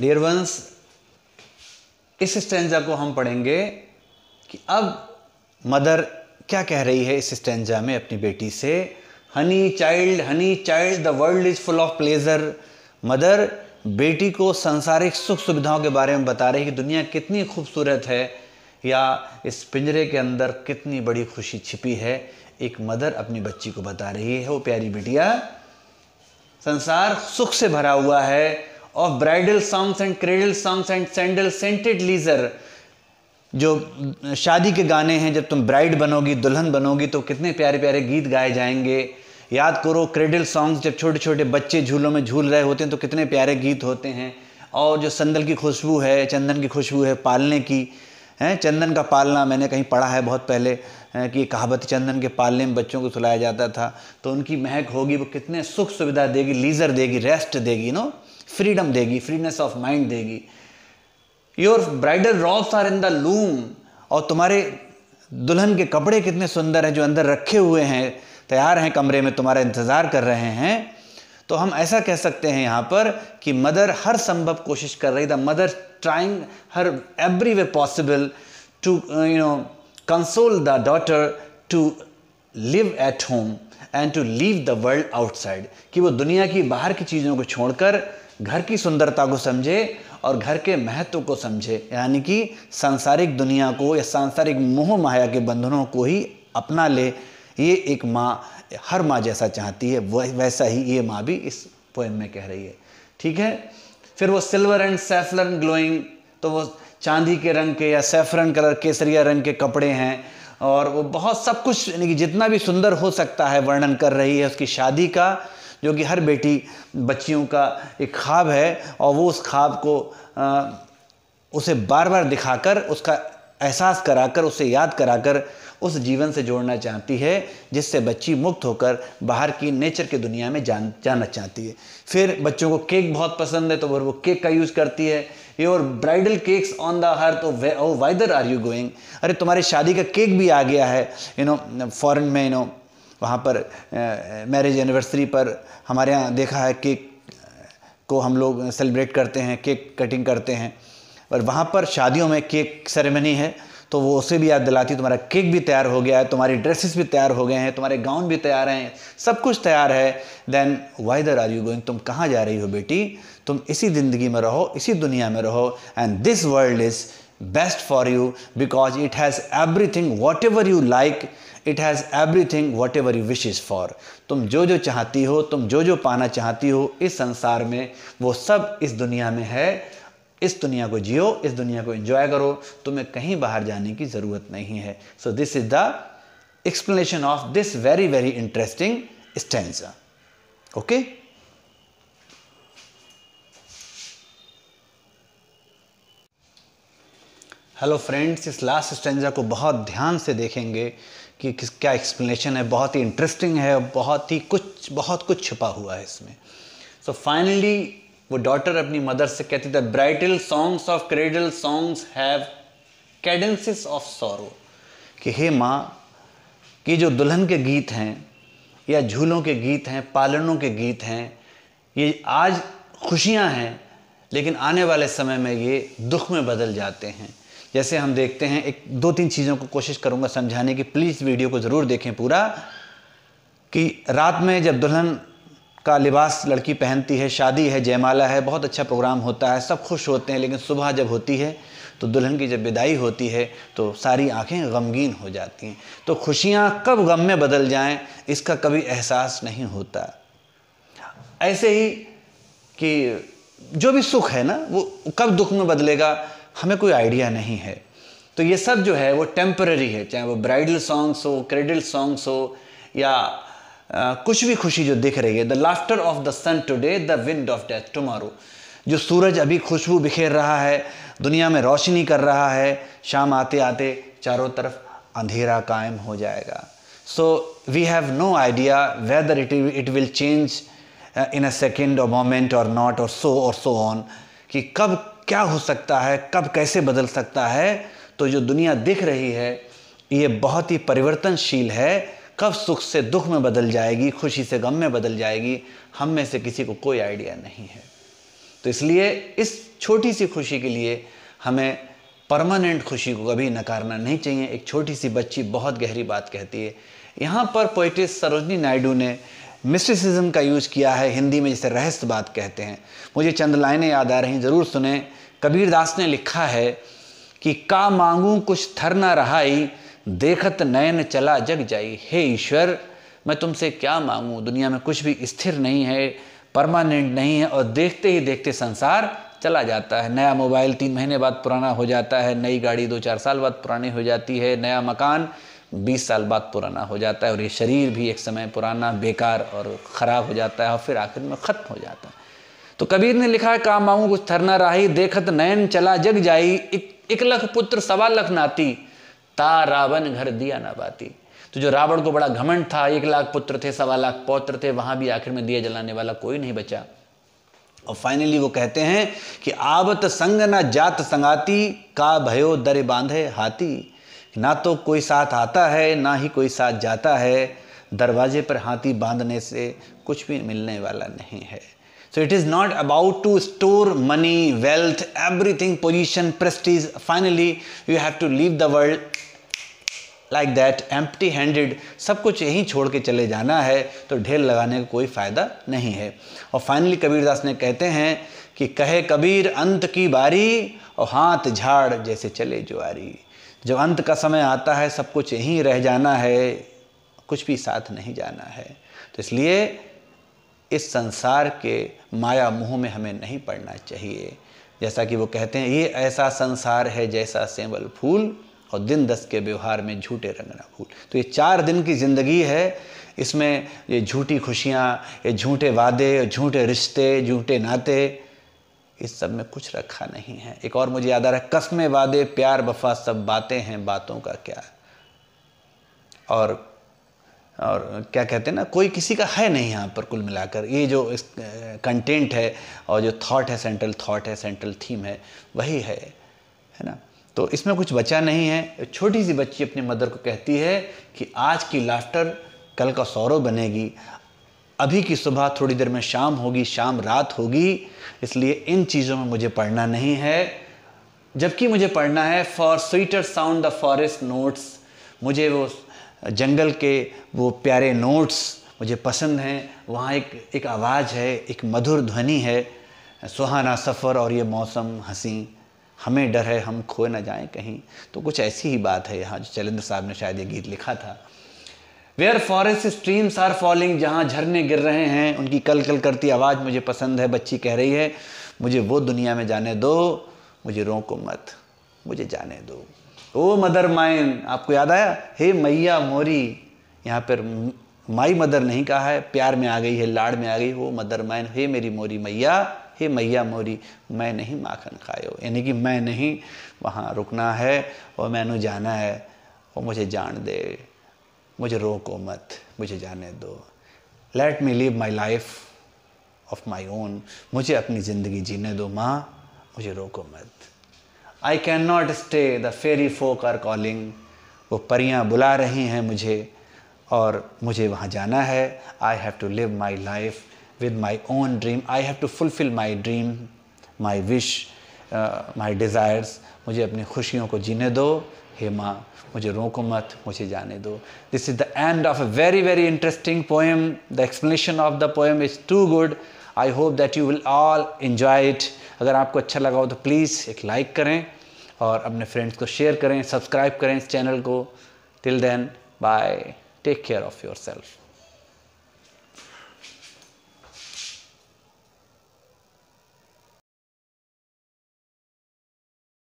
dear ones इस stanza को हम पढ़ेंगे कि अब मदर क्या कह रही है इस स्टेंजा में अपनी बेटी से honey child honey child the world is full of pleasure mother बेटी को संसारिक सुख सुविधाओं के बारे में बता रही कि दुनिया कितनी खूबसूरत है या इस पिंजरे के अंदर कितनी बड़ी खुशी छिपी है एक मदर अपनी बच्ची को बता रही है वो प्यारी बेटिया संसार सुख से भरा हुआ है of bridal songs and cradle songs and sandal scented leisure जो शादी के गाने हैं जब तुम ब्राइड बनोगी दुल्हन बनोगी तो कितने प्यारे प्यारे गीत गाए जाएंगे याद करो क्रेडल सॉन्ग्स जब छोटे छोटे बच्चे झूलों में झूल रहे होते हैं तो कितने प्यारे गीत होते हैं और जो संदल की खुशबू है चंदन की खुशबू है पालने की हैं चंदन का पालना मैंने कहीं पढ़ा है बहुत पहले कि कहावत चंदन के पालने में बच्चों को सुलाया जाता था तो उनकी महक होगी वो कितने सुख सुविधा देगी लीज़र देगी रेस्ट देगी नो फ्रीडम देगी फ्रीनेस ऑफ माइंड देगी your bridal robes are in the loom और तुम्हारे दुल्हन के कपड़े कितने सुंदर हैं जो अंदर रखे हुए हैं तैयार हैं कमरे में तुम्हारा इंतज़ार कर रहे हैं तो हम ऐसा कह सकते हैं यहाँ पर कि मदर हर संभव कोशिश कर रही the mother trying her every way possible to you know console the daughter to live at home and to leave the world outside कि वो दुनिया की बाहर की चीज़ों को छोड़कर घर की सुंदरता को समझे और घर के महत्व को समझे यानी कि सांसारिक दुनिया को या सांसारिक मोह माया के बंधनों को ही अपना ले ये एक माँ हर माँ जैसा चाहती है वह वैसा ही ये माँ भी इस पोएम में कह रही है ठीक है फिर वो सिल्वर एंड सेफलन ग्लोइंग तो वो चांदी के रंग के या सेफरन कलर केसरिया रंग के कपड़े हैं और वो बहुत सब कुछ यानी कि जितना भी सुंदर हो सकता है वर्णन कर रही है उसकी शादी का जो कि हर बेटी बच्चियों का एक ख्वाब है और वो उस ख्वाब को आ, उसे बार बार दिखाकर उसका एहसास कराकर उसे याद कराकर उस जीवन से जोड़ना चाहती है जिससे बच्ची मुक्त होकर बाहर की नेचर की दुनिया में जान जाना चाहती है फिर बच्चों को केक बहुत पसंद है तो वो केक का यूज़ करती है your bridal cakes on the way o whither are you going अरे तुम्हारी शादी का केक भी आ गया है यू नो फॉरेन में यू नो वहाँ पर मैरिज एनिवर्सरी पर हमारे यहाँ देखा है केक को हम लोग सेलिब्रेट करते हैं केक कटिंग करते हैं और वहाँ पर शादियों में केक सेरेमनी है तो वो उसे भी याद दिलाती तुम्हारा केक भी तैयार हो गया है तुम्हारी ड्रेसेस भी तैयार हो गए हैं तुम्हारे गाउन भी तैयार हैं सब कुछ तैयार है then whither are you going तुम कहाँ जा रही हो बेटी तुम इसी ज़िंदगी में रहो इसी दुनिया में रहो and this world is best for you because it has everything whatever you like it has everything whatever you wishes for तुम जो जो चाहती हो तुम जो जो पाना चाहती हो इस संसार में वो सब इस दुनिया में है इस दुनिया को जियो इस दुनिया को इंजॉय करो तुम्हें कहीं बाहर जाने की ज़रूरत नहीं है so this is the explanation of this very very interesting stanza okay hello friends इस लास्ट स्टेंजा को बहुत ध्यान से देखेंगे कि किस क्या एक्सप्लेनेशन है बहुत ही इंटरेस्टिंग है बहुत ही कुछ बहुत कुछ छिपा हुआ है इसमें सो so फाइनली वो डॉटर अपनी मदर से कहती the bridal songs of cradle songs have cadences of sorrow कि हे माँ कि जो दुल्हन के गीत हैं या झूलों के गीत हैं पालनों के गीत हैं ये आज खुशियाँ हैं लेकिन आने वाले समय में ये दुख में बदल जाते हैं जैसे हम देखते हैं एक दो तीन चीज़ों को कोशिश करूँगा समझाने की प्लीज़ वीडियो को ज़रूर देखें पूरा कि रात में जब दुल्हन का लिबास लड़की पहनती है शादी है जयमाला है बहुत अच्छा प्रोग्राम होता है सब खुश होते हैं लेकिन सुबह जब होती है तो दुल्हन की जब विदाई होती है तो सारी आंखें गमगीन हो जाती हैं तो खुशियाँ कब गम में बदल जाएं इसका कभी एहसास नहीं होता ऐसे ही कि जो भी सुख है ना वो कब दुख में बदलेगा हमें कोई आइडिया नहीं है तो ये सब जो है वो टेम्पररी है चाहे वो ब्राइडल सॉन्ग्स हो क्रेडल सॉन्ग्स हो या आ, कुछ भी खुशी जो दिख रही है the laughter of the sun today the wind of death tomorrow जो सूरज अभी खुशबू बिखेर रहा है दुनिया में रोशनी कर रहा है शाम आते आते चारों तरफ अंधेरा कायम हो जाएगा so we have no idea whether it it will change in a second और मोमेंट और नॉट और सो और सो ऑन कि कब क्या हो सकता है कब कैसे बदल सकता है तो जो दुनिया दिख रही है ये बहुत ही परिवर्तनशील है कब सुख से दुख में बदल जाएगी खुशी से गम में बदल जाएगी हम में से किसी को कोई आइडिया नहीं है तो इसलिए इस छोटी सी खुशी के लिए हमें परमानेंट खुशी को कभी नकारना नहीं चाहिए एक छोटी सी बच्ची बहुत गहरी बात कहती है यहाँ पर पोइटिस सरोजनी नायडू ने मिस्टिसिज्म का यूज़ किया है हिंदी में जिसे बात कहते हैं मुझे चंद लाइनें याद आ रही ज़रूर सुने कबीर दास ने लिखा है कि का मांगू कुछ थर ना रहाई देखत नयन चला जग जाई हे ईश्वर मैं तुमसे क्या मांगूँ दुनिया में कुछ भी स्थिर नहीं है परमानेंट नहीं है और देखते ही देखते संसार चला जाता है नया मोबाइल तीन महीने बाद पुराना हो जाता है नई गाड़ी दो चार साल बाद पुरानी हो जाती है नया मकान 20 साल बाद पुराना हो जाता है और ये शरीर भी एक समय पुराना बेकार और ख़राब हो जाता है और फिर आखिर में ख़त्म हो जाता है तो कबीर ने लिखा है काम आऊँ कुछ थरना राही देखत नयन चला जग जाई एक, लख पुत्र सवा लख नाती ता रावण घर दिया ना बाती तो जो रावण को बड़ा घमंड था एक लाख पुत्र थे सवा लाख पौत्र थे वहां भी आखिर में दिया जलाने वाला कोई नहीं बचा और फाइनली वो कहते हैं कि आवत संग ना जात संगाती का भयो दरे बांधे हाथी ना तो कोई साथ आता है ना ही कोई साथ जाता है दरवाजे पर हाथी बांधने से कुछ भी मिलने वाला नहीं है so it is not about to store money wealth everything position prestige finally you have to leave the world like that empty handed सब कुछ यहीं छोड़ के चले जाना है तो ढेर लगाने का कोई फ़ायदा नहीं है और फाइनली कबीरदास ने कहते हैं कि कहे कबीर अंत की बारी और हाथ झाड़ जैसे चले जुआरी जब अंत का समय आता है सब कुछ यहीं रह जाना है कुछ भी साथ नहीं जाना है तो इसलिए इस संसार के माया मुँह में हमें नहीं पड़ना चाहिए जैसा कि वो कहते हैं ये ऐसा संसार है जैसा सेवल फूल और दिन दस के व्यवहार में झूठे रंगना फूल तो ये चार दिन की ज़िंदगी है इसमें ये झूठी खुशियाँ ये झूठे वादे झूठे रिश्ते झूठे नाते इस सब में कुछ रखा नहीं है एक और मुझे याद आ रहा है कस्में वादे प्यार वफा सब बातें हैं बातों का क्या और और क्या कहते हैं ना कोई किसी का है नहीं यहाँ पर कुल मिलाकर ये जो इस कंटेंट है और जो थॉट है सेंट्रल थॉट है सेंट्रल थीम है वही है है ना तो इसमें कुछ बचा नहीं है छोटी सी बच्ची अपनी मदर को कहती है कि आज की लाफ्टर कल का सौरव बनेगी अभी की सुबह थोड़ी देर में शाम होगी शाम रात होगी इसलिए इन चीज़ों में मुझे पढ़ना नहीं है जबकि मुझे पढ़ना है for sweeter sound the forest notes मुझे वो जंगल के वो प्यारे नोट्स मुझे पसंद हैं वहाँ एक एक आवाज़ है एक मधुर ध्वनि है सुहाना सफ़र और ये मौसम हंसी हमें डर है हम खोए ना जाएं कहीं तो कुछ ऐसी ही बात है यहाँ जो चैलेंद्र साहब ने शायद ये गीत लिखा था where forest streams are falling जहाँ झरने गिर रहे हैं उनकी कल कल करती आवाज़ मुझे पसंद है बच्ची कह रही है मुझे वो दुनिया में जाने दो मुझे रोको मत मुझे जाने दो ओ मदर माइन आपको याद आया हे मैया मोरी यहाँ पर माई मदर नहीं कहा है प्यार में आ गई है लाड़ में आ गई हो मदर माइन हे मेरी मोरी मैया हे मैया मोरी मैं नहीं माखन खायो यानी कि मैं नहीं वहाँ रुकना है और मैनू जाना है और मुझे जान दे मुझे रोको मत मुझे जाने दो let me live my life of my own मुझे अपनी ज़िंदगी जीने दो माँ मुझे रोको मत I can not stay the fairy folk are calling वो परियाँ बुला रही हैं मुझे और मुझे वहाँ जाना है I have to live my life with my own dream I have to fulfil my dream my wish my desires मुझे अपनी खुशियों को जीने दो हे माँ मुझे रोको मत मुझे जाने दो this is the end of a very very interesting poem the explanation of the poem is too good I hope that you will all enjoy it अगर आपको अच्छा लगा हो तो प्लीज़ एक लाइक करें और अपने फ्रेंड्स को शेयर करें सब्सक्राइब करें इस चैनल को till then bye take care of your self